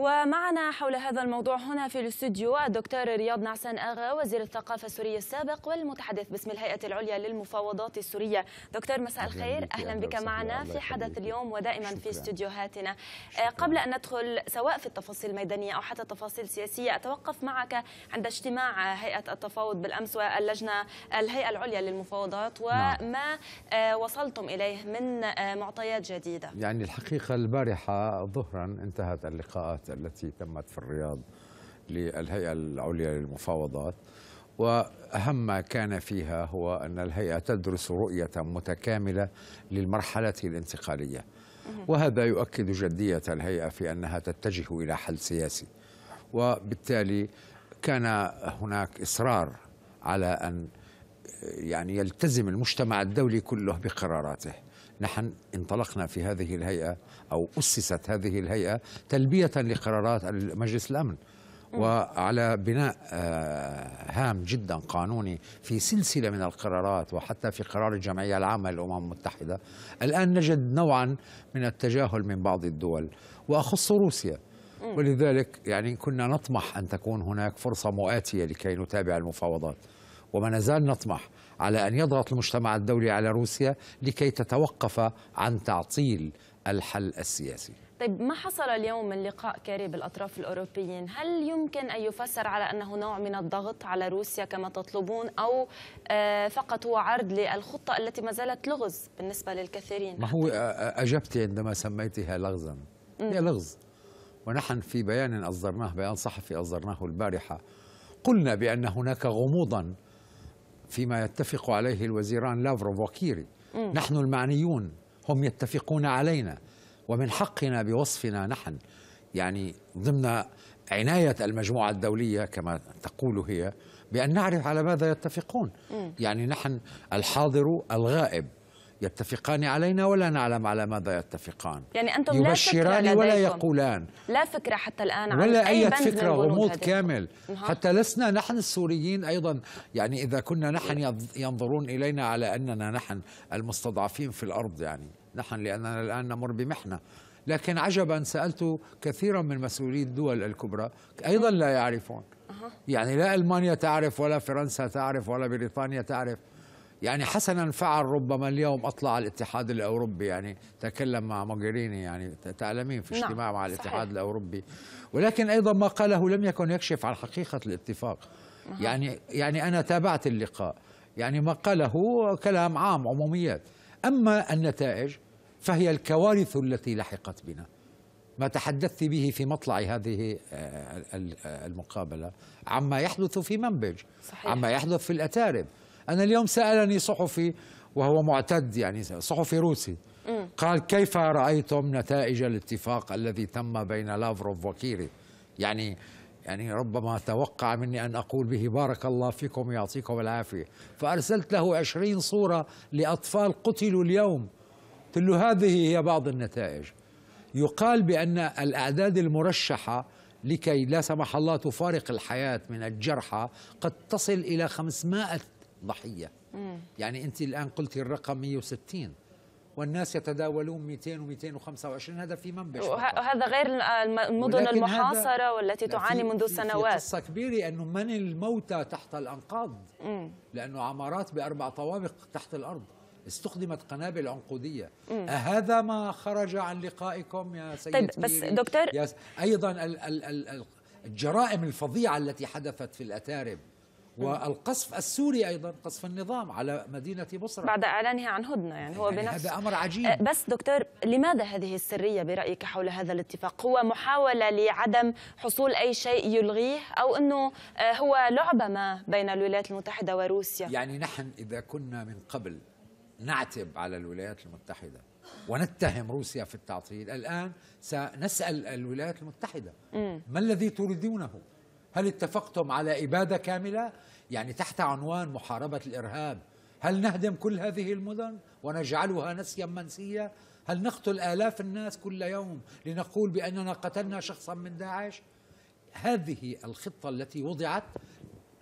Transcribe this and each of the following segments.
ومعنا حول هذا الموضوع هنا في الاستوديو الدكتور رياض نعسان اغا وزير الثقافه السوريه السابق والمتحدث باسم الهيئه العليا للمفاوضات السوريه دكتور مساء الخير اهلا بك معنا في حدث اليوم ودائما في استديوهاتنا آه، قبل ان ندخل سواء في التفاصيل الميدانيه او حتى التفاصيل السياسيه اتوقف معك عند اجتماع هيئه التفاوض بالامس واللجنه الهيئه العليا للمفاوضات نعم. وما آه، وصلتم اليه من آه، معطيات جديده يعني الحقيقه البارحه ظهرا انتهت اللقاءات التي تمت في الرياض للهيئة العليا للمفاوضات وأهم ما كان فيها هو أن الهيئة تدرس رؤية متكاملة للمرحلة الانتقالية وهذا يؤكد جدية الهيئة في أنها تتجه إلى حل سياسي وبالتالي كان هناك إصرار على أن يعني يلتزم المجتمع الدولي كله بقراراته نحن انطلقنا في هذه الهيئة أو أسست هذه الهيئة تلبية لقرارات مجلس الأمن وعلى بناء آه، هام جدا قانوني في سلسلة من القرارات وحتى في قرار الجمعية العامة للأمم المتحدة الآن نجد نوعا من التجاهل من بعض الدول وأخص روسيا ولذلك يعني كنا نطمح أن تكون هناك فرصة مؤاتية لكي نتابع المفاوضات وما نزال نطمح على أن يضغط المجتمع الدولي على روسيا لكي تتوقف عن تعطيل الحل السياسي طيب ما حصل اليوم من لقاء كاري بالأطراف الأوروبيين هل يمكن أن يفسر على أنه نوع من الضغط على روسيا كما تطلبون أو آه، فقط هو عرض للخطة التي ما زالت لغز بالنسبة للكثيرين ما هو آه، آه، أجبت عندما سميتها لغزا هي لغز ونحن في بيان أصدرناه بيان صحفي أصدرناه البارحة قلنا بأن هناك غموضا فيما يتفق عليه الوزيران لافروف وكيري مم. نحن المعنيون هم يتفقون علينا ومن حقنا بوصفنا نحن يعني ضمن عناية المجموعة الدولية كما تقول هي بأن نعرف على ماذا يتفقون مم. يعني نحن الحاضر الغائب يتفقان علينا ولا نعلم على ماذا يتفقان يعني أنتم يبشران لا فكرة ولا يقولان لا فكرة حتى الآن عن ولا عن أي فكرة غموض كامل نعم. حتى لسنا نحن السوريين أيضا يعني إذا كنا نحن ينظرون إلينا على أننا نحن المستضعفين في الأرض يعني نحن لأننا الآن نمر بمحنة لكن عجبا سألت كثيرا من مسؤولي الدول الكبرى أيضا لا يعرفون يعني لا ألمانيا تعرف ولا فرنسا تعرف ولا بريطانيا تعرف يعني حسنا فعل ربما اليوم اطلع الاتحاد الاوروبي يعني تكلم مع موغريني يعني تعلمين في نعم، اجتماع نعم. مع الاتحاد صحيح. الاوروبي ولكن ايضا ما قاله لم يكن يكشف عن حقيقه الاتفاق يعني يعني انا تابعت اللقاء يعني ما قاله كلام عام عموميات اما النتائج فهي الكوارث التي لحقت بنا ما تحدثت به في مطلع هذه آه، آه، المقابله عما يحدث في منبج صحيح. عما يحدث في الاتارب أنا اليوم سألني صحفي وهو معتد يعني صحفي روسي قال كيف رأيتم نتائج الاتفاق الذي تم بين لافروف وكيري يعني يعني ربما توقع مني أن أقول به بارك الله فيكم ويعطيكم العافية فأرسلت له عشرين صورة لأطفال قتلوا اليوم قلت له هذه هي بعض النتائج يقال بأن الأعداد المرشحة لكي لا سمح الله تفارق الحياة من الجرحى قد تصل إلى 500 ضحيه مم. يعني انت الان قلتي الرقم 160 والناس يتداولون 200 و225 هذا في منبش وهذا غير المدن المحاصره والتي تعاني منذ سنوات قصه كبيره انه من الموتى تحت الانقاض مم. لانه عمارات باربع طوابق تحت الارض استخدمت قنابل عنقودية هذا أهذا ما خرج عن لقائكم يا طيب، سيد طيب بس دكتور أيضا الجرائم الفظيعة التي حدثت في الأتارب والقصف السوري ايضا قصف النظام على مدينه بصره بعد اعلانها عن هدنه يعني هو يعني بنفس هذا امر عجيب أه، بس دكتور لماذا هذه السريه برايك حول هذا الاتفاق هو محاوله لعدم حصول اي شيء يلغيه او انه أه، هو لعبه ما بين الولايات المتحده وروسيا يعني نحن اذا كنا من قبل نعتب على الولايات المتحده ونتهم روسيا في التعطيل الان سنسال الولايات المتحده ما الذي تريدونه هل اتفقتم على إبادة كاملة؟ يعني تحت عنوان محاربة الإرهاب هل نهدم كل هذه المدن ونجعلها نسيا منسيا؟ هل نقتل آلاف الناس كل يوم لنقول بأننا قتلنا شخصا من داعش؟ هذه الخطة التي وضعت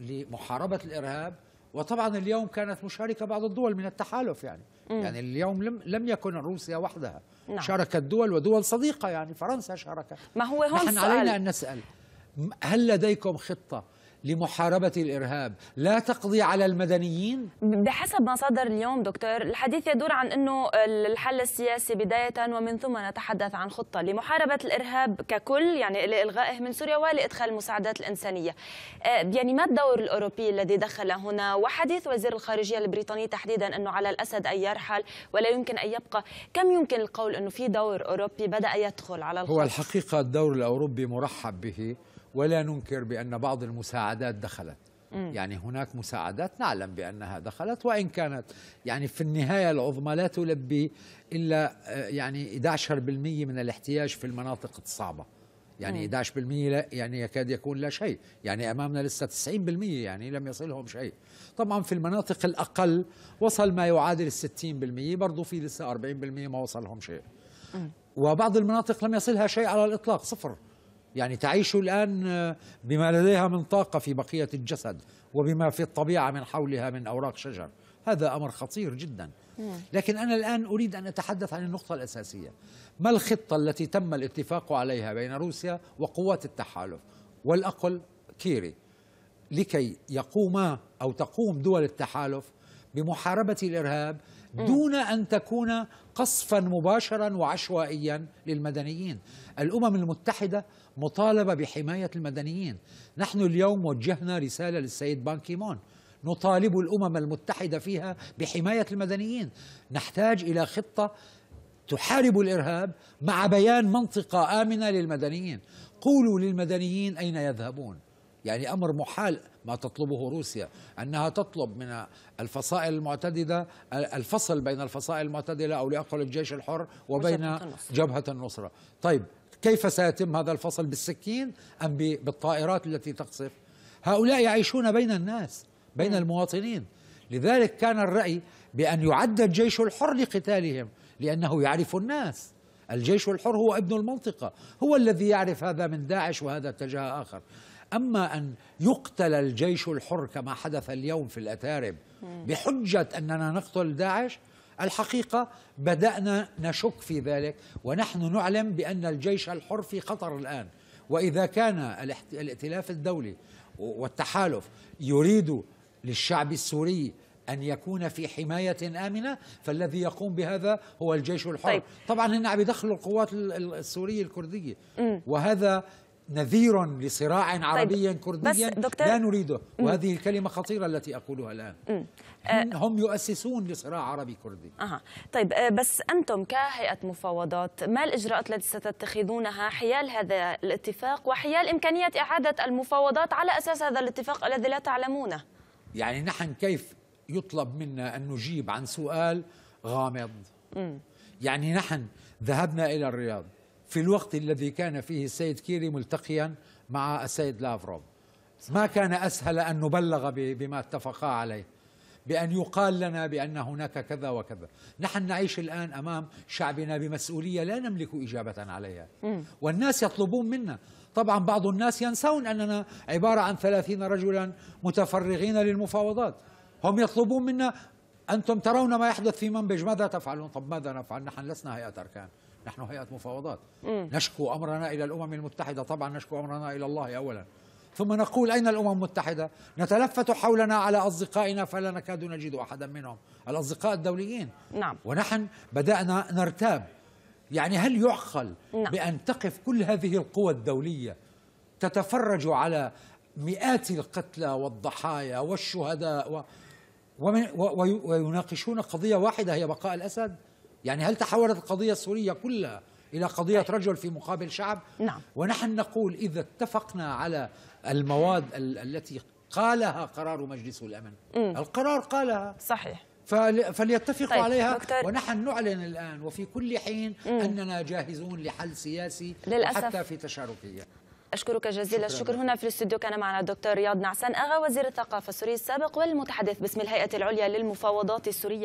لمحاربة الإرهاب وطبعا اليوم كانت مشاركة بعض الدول من التحالف يعني م. يعني اليوم لم لم يكن روسيا وحدها نعم. شاركت دول ودول صديقة يعني فرنسا شاركت ما هو هون نحن علينا أن نسأل هل لديكم خطة لمحاربة الإرهاب لا تقضي على المدنيين؟ بحسب ما صدر اليوم دكتور الحديث يدور عن أنه الحل السياسي بداية ومن ثم نتحدث عن خطة لمحاربة الإرهاب ككل يعني لإلغائه من سوريا ولإدخال المساعدات الإنسانية آه، يعني ما الدور الأوروبي الذي دخل هنا وحديث وزير الخارجية البريطاني تحديدا أنه على الأسد أن يرحل ولا يمكن أن يبقى كم يمكن القول أنه في دور أوروبي بدأ يدخل على الخط؟ هو الحقيقة الدور الأوروبي مرحب به ولا ننكر بأن بعض المساعدات دخلت يعني هناك مساعدات نعلم بأنها دخلت وإن كانت يعني في النهاية العظمى لا تلبي إلا آه، يعني 11% من الاحتياج في المناطق الصعبة يعني 11% لا يعني يكاد يكون لا شيء يعني أمامنا لسه 90% يعني لم يصلهم شيء طبعا في المناطق الأقل وصل ما يعادل 60% برضو في لسه 40% ما وصلهم شيء وبعض المناطق لم يصلها شيء على الإطلاق صفر يعني تعيش الآن بما لديها من طاقة في بقية الجسد وبما في الطبيعة من حولها من أوراق شجر هذا أمر خطير جدا نعم. لكن أنا الآن أريد أن أتحدث عن النقطة الأساسية ما الخطة التي تم الاتفاق عليها بين روسيا وقوات التحالف والأقل كيري لكي يقوما أو تقوم دول التحالف بمحاربة الإرهاب دون أن تكون قصفا مباشرا وعشوائيا للمدنيين الأمم المتحدة مطالبة بحماية المدنيين نحن اليوم وجهنا رسالة للسيد بان كيمون نطالب الأمم المتحدة فيها بحماية المدنيين نحتاج إلى خطة تحارب الإرهاب مع بيان منطقة آمنة للمدنيين قولوا للمدنيين أين يذهبون يعني أمر محال ما تطلبه روسيا أنها تطلب من الفصائل المعتددة الفصل بين الفصائل المعتدلة أو لأقل الجيش الحر وبين جبهة النصرة طيب كيف سيتم هذا الفصل بالسكين أم بالطائرات التي تقصف هؤلاء يعيشون بين الناس بين المواطنين لذلك كان الرأي بأن يعد الجيش الحر لقتالهم لأنه يعرف الناس الجيش الحر هو ابن المنطقة هو الذي يعرف هذا من داعش وهذا اتجاه آخر أما أن يقتل الجيش الحر كما حدث اليوم في الأتارب بحجة أننا نقتل داعش الحقيقة بدأنا نشك في ذلك ونحن نعلم بأن الجيش الحر في خطر الآن وإذا كان الائتلاف الدولي والتحالف يريد للشعب السوري أن يكون في حماية آمنة فالذي يقوم بهذا هو الجيش الحر طيب. طبعا هنا عم يدخلوا القوات السورية الكردية وهذا نذير لصراع طيب، عربي طيب كردي لا نريده وهذه الكلمة خطيرة التي أقولها الآن آه، هم يؤسسون لصراع عربي كردي طيب، أه. طيب بس أنتم كهيئة مفاوضات ما الإجراءات التي ستتخذونها حيال هذا الاتفاق وحيال إمكانية إعادة المفاوضات على أساس هذا الاتفاق الذي لا تعلمونه يعني نحن كيف يطلب منا أن نجيب عن سؤال غامض يعني نحن ذهبنا إلى الرياض في الوقت الذي كان فيه السيد كيري ملتقيا مع السيد لافروف ما كان أسهل أن نبلغ بما اتفقا عليه بأن يقال لنا بأن هناك كذا وكذا نحن نعيش الآن أمام شعبنا بمسؤولية لا نملك إجابة عليها والناس يطلبون منا طبعا بعض الناس ينسون أننا عبارة عن ثلاثين رجلا متفرغين للمفاوضات هم يطلبون منا أنتم ترون ما يحدث في منبج ماذا تفعلون طب ماذا نفعل نحن لسنا هيئة أركان نحن هيئة مفاوضات مم. نشكو أمرنا إلى الأمم المتحدة طبعا نشكو أمرنا إلى الله أولا ثم نقول أين الأمم المتحدة نتلفت حولنا على أصدقائنا فلا نكاد نجد أحدا منهم الأصدقاء الدوليين نعم. ونحن بدأنا نرتاب يعني هل يعقل نعم. بأن تقف كل هذه القوى الدولية تتفرج على مئات القتلى والضحايا والشهداء و... ومن... و... ويناقشون قضية واحدة هي بقاء الأسد يعني هل تحولت القضية السورية كلها إلى قضية طيب. رجل في مقابل شعب نعم. ونحن نقول إذا اتفقنا على المواد ال التي قالها قرار مجلس الأمن مم. القرار قالها صحيح فليتفقوا طيب عليها دكتور ونحن نعلن الآن وفي كل حين مم. أننا جاهزون لحل سياسي للأسف حتى في تشاركية أشكرك جزيل الشكر هنا في الاستوديو كان معنا الدكتور رياض نعسان أغا وزير الثقافة السوري السابق والمتحدث باسم الهيئة العليا للمفاوضات السورية